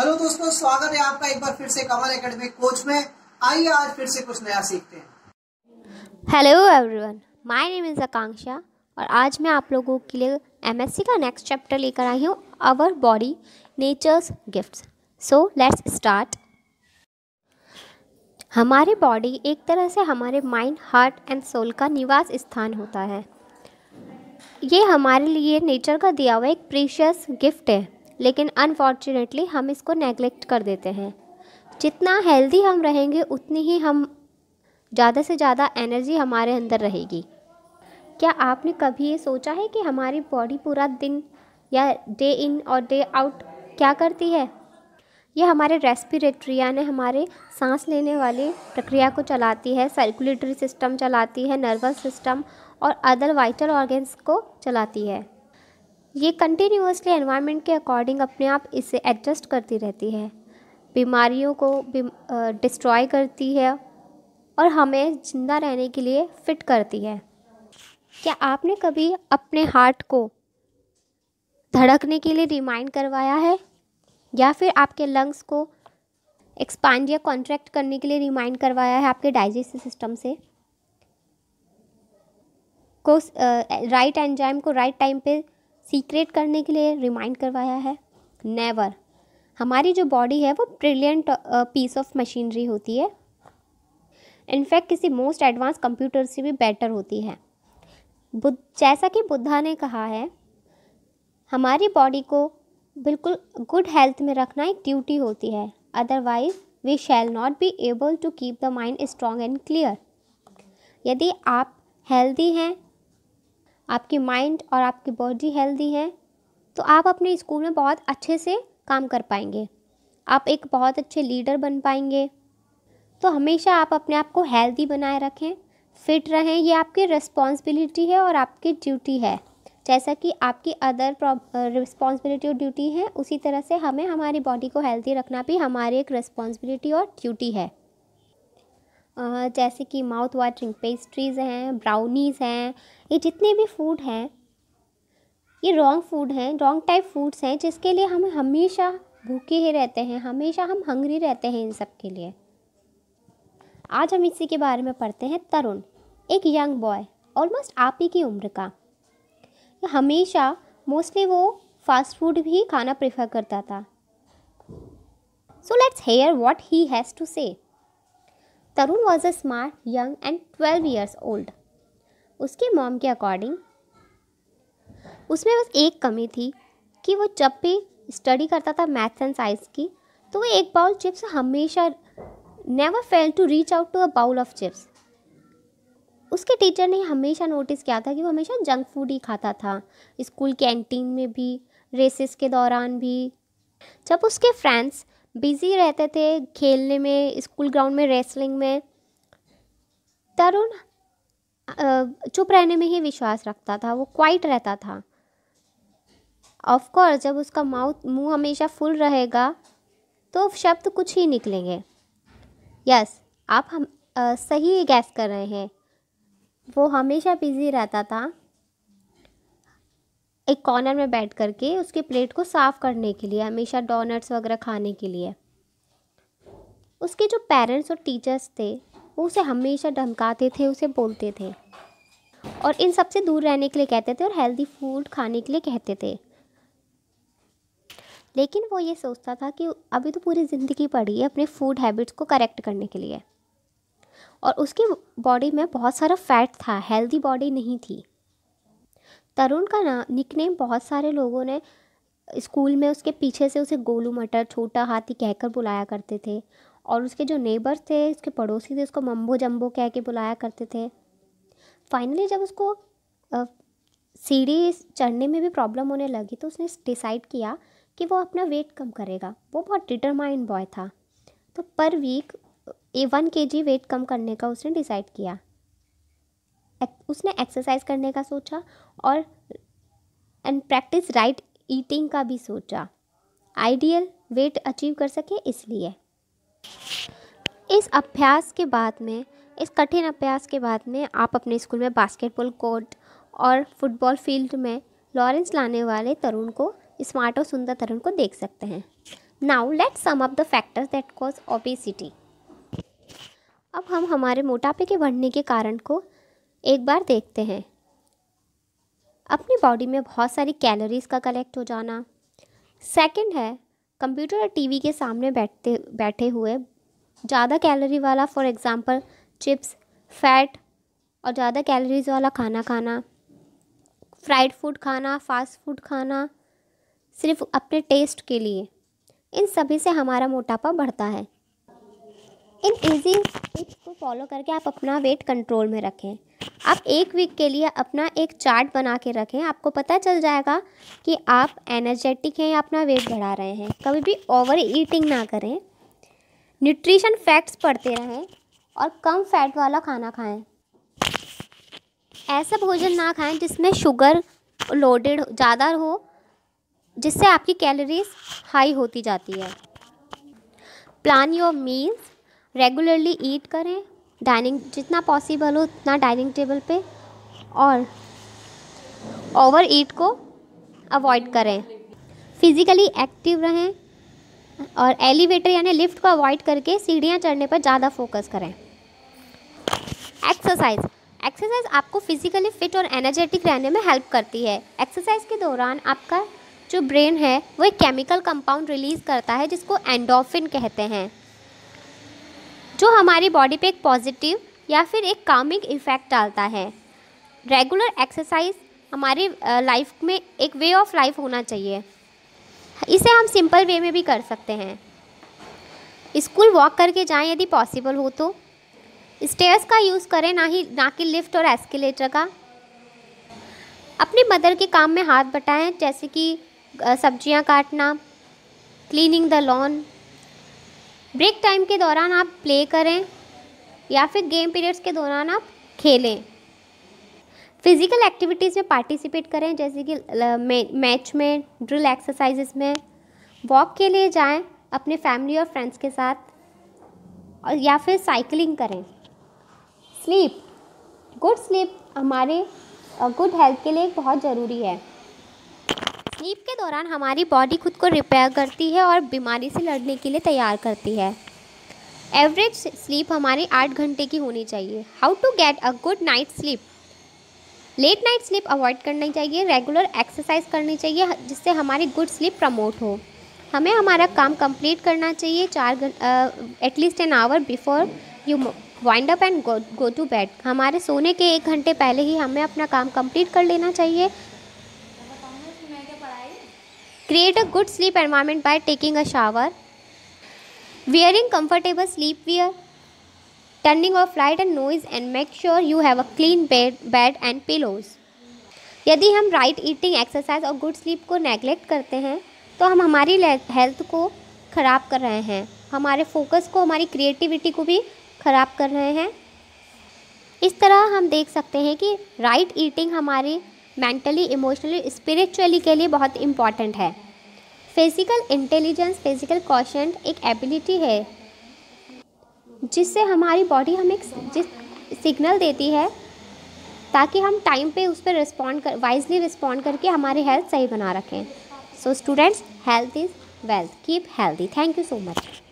hello दोस्तों स्वागत है आपका एक बार फिर से कमल एकेडमी कोच में आइए आज फिर से कुछ नया सीखते हैं hello everyone my name is Akanksha और आज मैं आप लोगों के लिए एमएससी का नेक्स्ट चैप्टर लेकर आई हूँ our body nature's gifts so let's start हमारे बॉडी एक तरह से हमारे माइंड हार्ट एंड सोल का निवास स्थान होता है ये हमारे लिए नेचर का दिया हुआ एक प्रीशियस गिफ्ट है लेकिन अनफॉर्चुनेटली हम इसको नेग्लेक्ट कर देते हैं जितना हेल्दी हम रहेंगे उतनी ही हम ज़्यादा से ज़्यादा एनर्जी हमारे अंदर रहेगी क्या आपने कभी ये सोचा है कि हमारी बॉडी पूरा दिन या डे इन और डे आउट क्या करती है यह हमारे रेस्पिरेटरी यानी हमारे सांस लेने वाली प्रक्रिया को चलाती है सर्कुलेटरी सिस्टम चलाती है नर्वस सिस्टम और अदर वाइटल ऑर्गेन्स को चलाती है ये कंटिन्यूसली एनवायरनमेंट के अकॉर्डिंग अपने आप इसे एडजस्ट करती रहती है बीमारियों को डिस्ट्रॉय करती है और हमें ज़िंदा रहने के लिए फिट करती है क्या आपने कभी अपने हार्ट को धड़कने के लिए रिमाइंड करवाया है या फिर आपके लंग्स को एक्सपांड या कॉन्ट्रैक्ट करने के लिए रिमाइंड करवाया है आपके डाइजेस्टिव सिस्टम से को राइट एंजाइम को राइट टाइम पे सीक्रेट करने के लिए रिमाइंड करवाया है नेवर हमारी जो बॉडी है वो ब्रिलियंट पीस ऑफ मशीनरी होती है इनफैक्ट किसी मोस्ट एडवांस कंप्यूटर से भी बेटर होती है बुद्ध जैसा कि बुद्धा ने कहा है हमारी बॉडी को बिल्कुल गुड हेल्थ में रखना एक ड्यूटी होती है otherwise we shall not be able to keep the mind strong and clear यदि आप हेल्दी हैं आपकी माइंड और आपकी बॉडी हेल्दी है तो आप अपने स्कूल में बहुत अच्छे से काम कर पाएंगे आप एक बहुत अच्छे लीडर बन पाएंगे तो हमेशा आप अपने आप को हेल्दी बनाए रखें फिट रहें ये आपकी रिस्पॉन्सिबिलिटी है और आपकी ड्यूटी है जैसा कि आपकी अदर रिस्पॉन्सिबिलिटी और ड्यूटी है उसी तरह से हमें हमारी बॉडी को हेल्दी रखना भी हमारी एक रिस्पॉन्सिबिलिटी और ड्यूटी है जैसे कि माउथ वाटरिंग पेस्ट्रीज़ हैं ब्राउनीज़ हैं ये जितने भी फूड हैं ये रॉन्ग फूड हैं रॉन्ग टाइप फूड्स हैं जिसके लिए हम हमेशा भूखे ही रहते हैं हमेशा हम हंगरी रहते हैं इन सब के लिए आज हम इसी के बारे में पढ़ते हैं तरुण एक यंग बॉय ऑलमोस्ट आप ही की उम्र का हमेशा मोस्टली वो फास्ट फूड भी खाना प्रेफर करता था so let's hear what he has to say Tarun was a smart young and twelve years old उसके मॉम के अकॉर्डिंग उसमें बस एक कमी थी कि वो जब भी स्टडी करता था मैथ्स एंड साइंस की तो वो एक बाउल चिप्स हमेशा never fail to reach out to a bowl of chips उसके टीचर ने हमेशा नोटिस किया था कि वो हमेशा जंक फूड ही खाता था स्कूल कैंटीन में भी रेसेस के दौरान भी जब उसके फ्रेंड्स बिज़ी रहते थे खेलने में स्कूल ग्राउंड में रेसलिंग में तरुण चुप रहने में ही विश्वास रखता था वो क्वाइट रहता था ऑफ कोर्स जब उसका माउथ मुंह हमेशा फुल रहेगा तो शब्द कुछ ही निकलेंगे यस yes, आप हम आ, सही गैस कर रहे हैं वो हमेशा बिज़ी रहता था एक कॉर्नर में बैठ करके उसके प्लेट को साफ़ करने के लिए हमेशा डोनट्स वगैरह खाने के लिए उसके जो पेरेंट्स और टीचर्स थे वो उसे हमेशा धमकाते थे उसे बोलते थे और इन सब से दूर रहने के लिए कहते थे और हेल्दी फूड खाने के लिए कहते थे लेकिन वो ये सोचता था कि अभी तो पूरी ज़िंदगी पड़ी है अपने फूड हैबिट्स को करेक्ट करने के लिए और उसकी बॉडी में बहुत सारा फैट था हेल्दी बॉडी नहीं थी तरुण का ना निकनेम बहुत सारे लोगों ने स्कूल में उसके पीछे से उसे गोलू मटर छोटा हाथी कहकर बुलाया करते थे और उसके जो नेबर्स थे उसके पड़ोसी थे उसको मम्बो जम्बो कह के बुलाया करते थे फाइनली जब उसको सीढ़ी चढ़ने में भी प्रॉब्लम होने लगी तो उसने डिसाइड किया कि वो अपना वेट कम करेगा वो बहुत डिटरमाइंड बॉय था तो पर वीक ए वन के जी वेट कम करने का उसने डिसाइड किया उसने एक्सरसाइज करने का सोचा और एंड प्रैक्टिस राइट ईटिंग का भी सोचा आइडियल वेट अचीव कर सके इसलिए इस अभ्यास के बाद में इस कठिन अभ्यास के बाद में आप अपने स्कूल में बास्केटबॉल कोर्ट और फुटबॉल फील्ड में लॉरेंस लाने वाले तरुण को स्मार्ट और सुंदर तरुण को देख सकते हैं now let sum up the factors that cause obesity अब हम हमारे मोटापे के बढ़ने के कारण को एक बार देखते हैं अपनी बॉडी में बहुत सारी कैलोरीज़ का कलेक्ट हो जाना सेकंड है कंप्यूटर और टीवी के सामने बैठते बैठे हुए ज़्यादा कैलोरी वाला फॉर एग्ज़ाम्पल चिप्स फैट और ज़्यादा कैलोरीज़ वाला खाना खाना फ्राइड फूड खाना फास्ट फूड खाना सिर्फ अपने टेस्ट के लिए इन सभी से हमारा मोटापा बढ़ता है इन इजी टिप्स को फॉलो करके आप अपना वेट कंट्रोल में रखें आप एक वीक के लिए अपना एक चार्ट बना के रखें आपको पता चल जाएगा कि आप एनर्जेटिक हैं या अपना वेट बढ़ा रहे हैं कभी भी ओवर ईटिंग ना करें न्यूट्रिशन फैक्ट्स पढ़ते रहें और कम फैट वाला खाना खाएं ऐसा भोजन ना खाएं जिसमें शुगर लोडेड ज़्यादा हो जिससे आपकी कैलोरीज हाई होती जाती है plan your meals regularly eat करें डाइनिंग जितना पॉसिबल हो उतना डाइनिंग टेबल पे और ओवर ईट को अवॉइड करें फिज़िकली एक्टिव रहें और एलिवेटर यानी लिफ्ट को अवॉइड करके सीढ़ियाँ चढ़ने पर ज़्यादा फोकस करें एक्सरसाइज एक्सरसाइज आपको फिज़िकली फिट और एनर्जेटिक रहने में हेल्प करती है एक्सरसाइज के दौरान आपका जो ब्रेन है वो एक केमिकल कंपाउंड रिलीज़ करता है जिसको एंडोफिन कहते हैं जो हमारी बॉडी पे एक पॉजिटिव या फिर एक कामिक इफ़ेक्ट डालता है रेगुलर एक्सरसाइज हमारी लाइफ में एक वे ऑफ लाइफ होना चाहिए इसे हम सिंपल वे में भी कर सकते हैं स्कूल वॉक करके जाएं यदि पॉसिबल हो तो स्टेयर्स का यूज़ करें ना ही ना कि लिफ्ट और एस्केलेटर का अपनी मदर के काम में हाथ बटाएं जैसे कि सब्जियां काटना cleaning the lawn break time के दौरान आप प्ले करें या फिर गेम पीरियड्स के दौरान आप खेलें फिज़िकल एक्टिविटीज़ में पार्टिसिपेट करें जैसे कि मैच में ड्रिल एक्सरसाइजेस में वॉक के लिए जाएं अपने फैमिली और फ्रेंड्स के साथ और या फिर साइकिलिंग करें स्लीप गुड स्लीप हमारे गुड हेल्थ के लिए बहुत ज़रूरी है स्लीप के दौरान हमारी बॉडी खुद को रिपेयर करती है और बीमारी से लड़ने के लिए तैयार करती है एवरेज स्लीप हमारी आठ घंटे की होनी चाहिए how to get a good night sleep late night sleep avoid करनी चाहिए रेगुलर एक्सरसाइज करनी चाहिए जिससे हमारी गुड स्लीप प्रमोट हो हमें हमारा काम कंप्लीट करना चाहिए चार at least an hour before you wind up and go to bed हमारे सोने के एक घंटे पहले ही हमें अपना काम कंप्लीट कर लेना चाहिए create a good sleep environment by taking a shower wearing comfortable sleep wear turning off light and noise and make sure you have a clean bed bed and pillows यदि हम राइट ईटिंग एक्सरसाइज और good sleep को neglect करते हैं तो हम हमारी health को ख़राब कर रहे हैं हमारे फोकस को हमारी क्रिएटिविटी को भी ख़राब कर रहे हैं इस तरह हम देख सकते हैं कि राइट ईटिंग हमारी मेंटली इमोशनली स्पिरिचुअली के लिए बहुत इम्पॉर्टेंट है फिज़िकल इंटेलिजेंस फिज़िकल कॉशन एक एबिलिटी है जिससे हमारी बॉडी हमें जिस सिग्नल देती है ताकि हम टाइम पे उस पर रिस्पॉन्ड कर वाइजली रिस्पॉन्ड करके हमारी हेल्थ सही बना रखें so students health is wealth keep healthy thank you so much